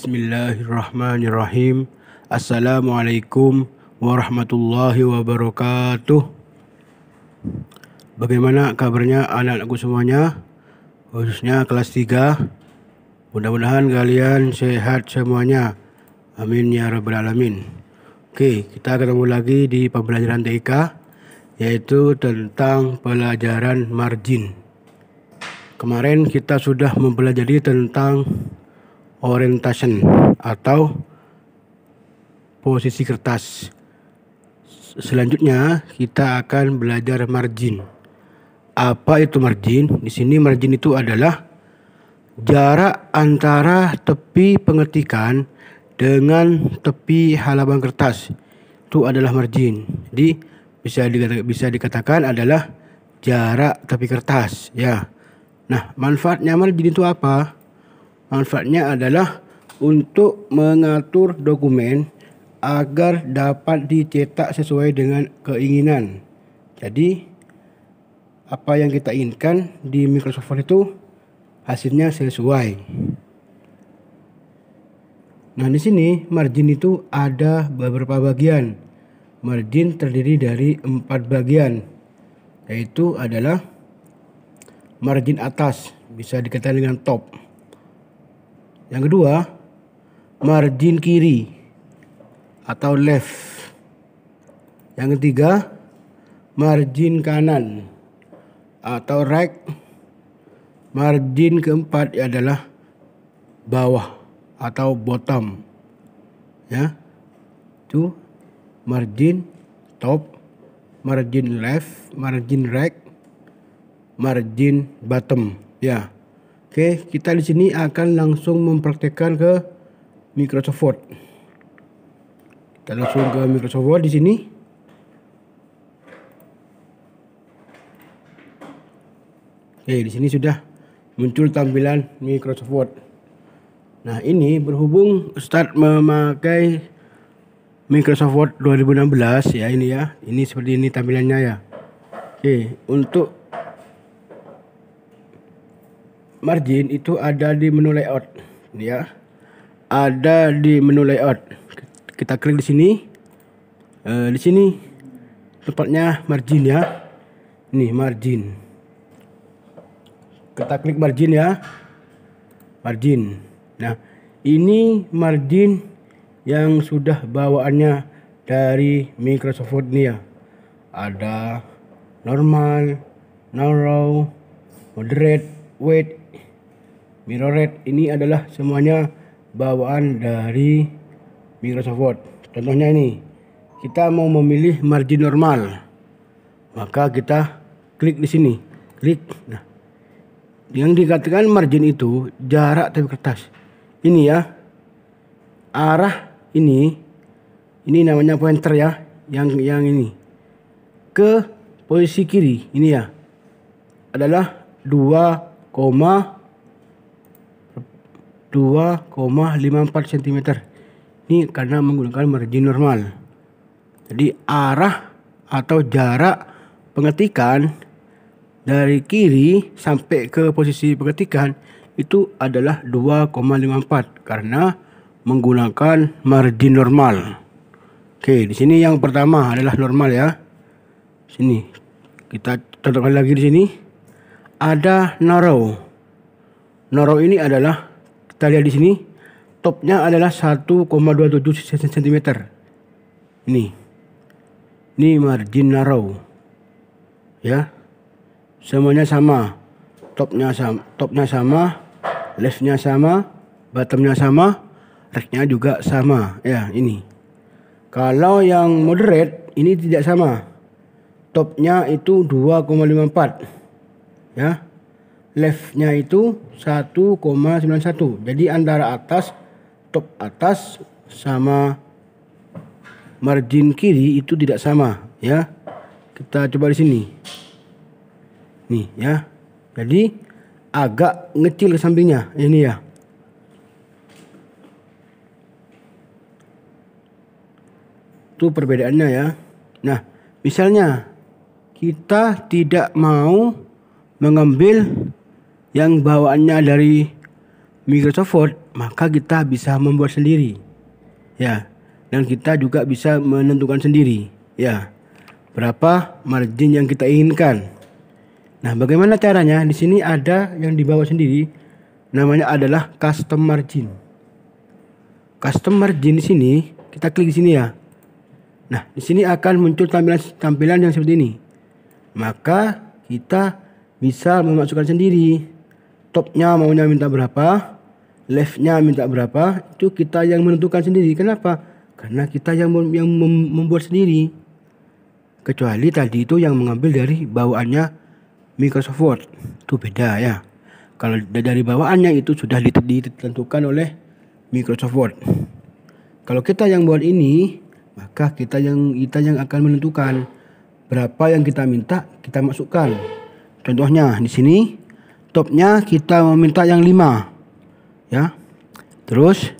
Bismillahirrahmanirrahim. Assalamualaikum warahmatullahi wabarakatuh. Bagaimana kabarnya anak-anakku semuanya? Khususnya kelas 3. Mudah-mudahan kalian sehat semuanya. Amin ya rabbal alamin. Oke, kita ketemu lagi di pembelajaran TK yaitu tentang pelajaran margin. Kemarin kita sudah mempelajari tentang orientation atau posisi kertas. Selanjutnya kita akan belajar margin. Apa itu margin? Di sini margin itu adalah jarak antara tepi pengetikan dengan tepi halaman kertas. Itu adalah margin. Jadi bisa dikatakan, bisa dikatakan adalah jarak tepi kertas ya. Nah, manfaatnya margin itu apa? Manfaatnya adalah untuk mengatur dokumen agar dapat dicetak sesuai dengan keinginan. Jadi apa yang kita inginkan di Microsoft Word itu hasilnya sesuai. Nah, di sini margin itu ada beberapa bagian. Margin terdiri dari empat bagian, yaitu adalah margin atas, bisa dikatakan dengan top. Yang kedua, margin kiri atau left. Yang ketiga, margin kanan atau right. Margin keempat adalah bawah atau bottom. Ya. Itu margin top, margin left, margin right, margin bottom. Ya. Oke, kita di sini akan langsung mempraktekkan ke Microsoft Word. Kita langsung ke Microsoft Word di sini. Oke, di sini sudah muncul tampilan Microsoft Word. Nah, ini berhubung start memakai Microsoft Word 2016 ya ini ya. Ini seperti ini tampilannya ya. Oke, untuk margin itu ada di menu layout ya ada di menu layout kita klik di sini e, di sini tempatnya margin ya nih margin kita klik margin ya margin nah ini margin yang sudah bawaannya dari Microsoft Word nih ya ada normal narrow moderate weight Red ini adalah semuanya bawaan dari Microsoft Word. Contohnya ini, kita mau memilih margin normal. Maka kita klik di sini. Klik. Nah, yang dikatakan margin itu jarak dari kertas. Ini ya. Arah ini ini namanya pointer ya, yang yang ini. Ke posisi kiri ini ya. Adalah 2, 2,54 cm ini karena menggunakan margin normal jadi arah atau jarak pengetikan dari kiri sampai ke posisi pengetikan itu adalah 2,54 karena menggunakan margin normal. Oke, di sini yang pertama adalah normal ya. Sini kita contohkan lagi di sini ada narrow. Narrow ini adalah kita lihat di sini, topnya adalah 1,27 cm. Ini. Ini margin narrow. Ya. Semuanya sama. Topnya sama, topnya sama, leftnya sama, bottomnya sama, reknya juga sama. Ya, ini. Kalau yang moderate ini tidak sama. Topnya itu 2,54. Ya leftnya itu 1,91 jadi antara atas top atas sama margin kiri itu tidak sama ya kita coba di sini nih ya jadi agak ngecil ke sampingnya ini ya itu perbedaannya ya nah misalnya kita tidak mau mengambil yang bawaannya dari Microsoft Word, maka kita bisa membuat sendiri. Ya. Dan kita juga bisa menentukan sendiri, ya. Berapa margin yang kita inginkan. Nah, bagaimana caranya? Di sini ada yang dibawa sendiri namanya adalah custom margin. Custom margin di sini, kita klik di sini ya. Nah, di sini akan muncul tampilan tampilan yang seperti ini. Maka kita bisa memasukkan sendiri topnya maunya minta berapa, leftnya minta berapa, itu kita yang menentukan sendiri. Kenapa? Karena kita yang mem yang mem membuat sendiri. Kecuali tadi itu yang mengambil dari bawaannya Microsoft Word. Itu beda ya. Kalau dari bawaannya itu sudah ditentukan oleh Microsoft Word. Kalau kita yang buat ini, maka kita yang kita yang akan menentukan berapa yang kita minta, kita masukkan. Contohnya di sini topnya kita meminta yang 5 ya terus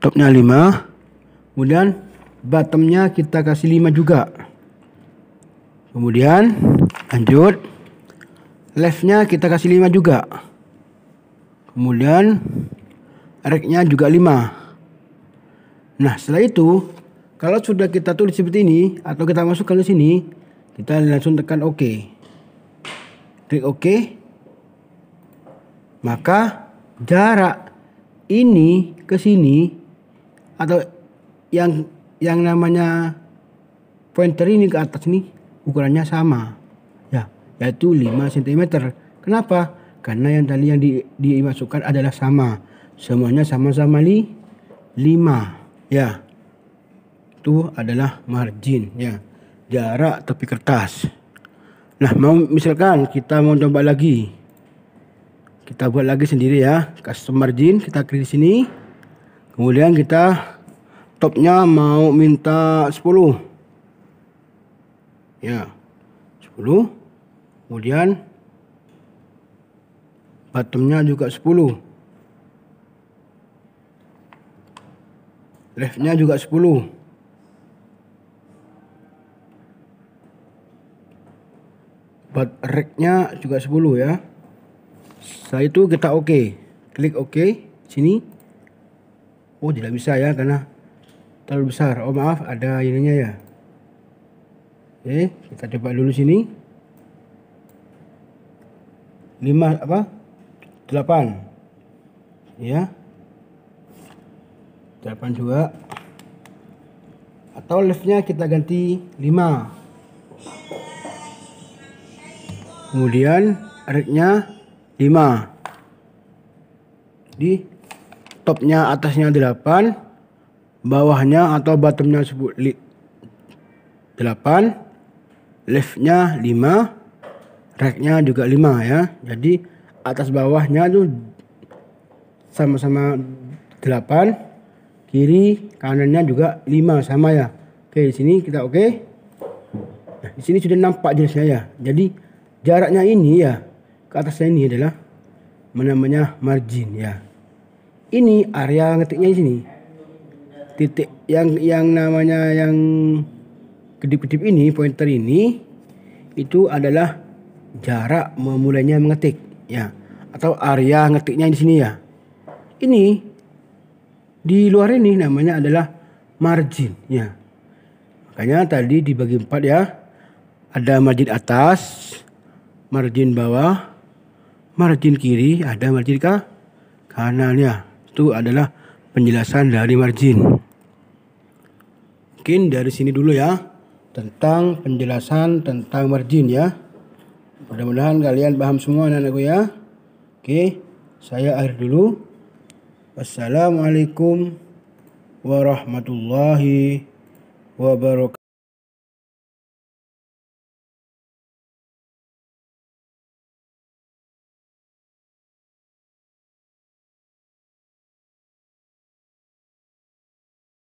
topnya 5 kemudian bottomnya kita kasih 5 juga kemudian lanjut leftnya kita kasih 5 juga kemudian regnya juga 5 nah setelah itu kalau sudah kita tulis seperti ini atau kita masukkan ke sini kita langsung tekan OK klik OK maka jarak ini ke sini atau yang yang namanya pointer ini ke atas ini ukurannya sama ya yaitu 5 cm kenapa karena yang tadi yang di, dimasukkan adalah sama semuanya sama-sama li 5 ya itu adalah margin ya jarak tepi kertas nah mau misalkan kita mau coba lagi kita buat lagi sendiri ya custom margin kita klik di sini kemudian kita topnya mau minta 10 ya 10 kemudian bottomnya juga 10 leftnya juga 10 buat racknya juga 10 ya setelah itu kita oke okay. klik oke okay. sini oh tidak bisa ya karena terlalu besar oh maaf ada ininya ya oke okay. kita coba dulu sini 5 apa 8 ya 8 juga atau leftnya kita ganti 5 kemudian regnya 5 di topnya atasnya 8 bawahnya atau bottomnya 8 leftnya 5 racknya juga 5 ya jadi atas bawahnya tuh sama-sama 8 kiri kanannya juga 5 sama ya oke di sini kita oke okay. nah, di sini sudah nampak jelasnya ya jadi jaraknya ini ya ke atasnya ini adalah namanya margin ya. Ini area ngetiknya di sini. Titik yang yang namanya yang kedip-kedip ini pointer ini itu adalah jarak memulainya mengetik ya atau area ngetiknya di sini ya. Ini di luar ini namanya adalah margin ya. Makanya tadi dibagi empat ya. Ada margin atas, margin bawah, margin kiri ada margin ke kanannya itu adalah penjelasan dari margin mungkin dari sini dulu ya tentang penjelasan tentang margin ya mudah-mudahan kalian paham semua anak-anakku ya oke saya akhir dulu wassalamualaikum warahmatullahi wabarakatuh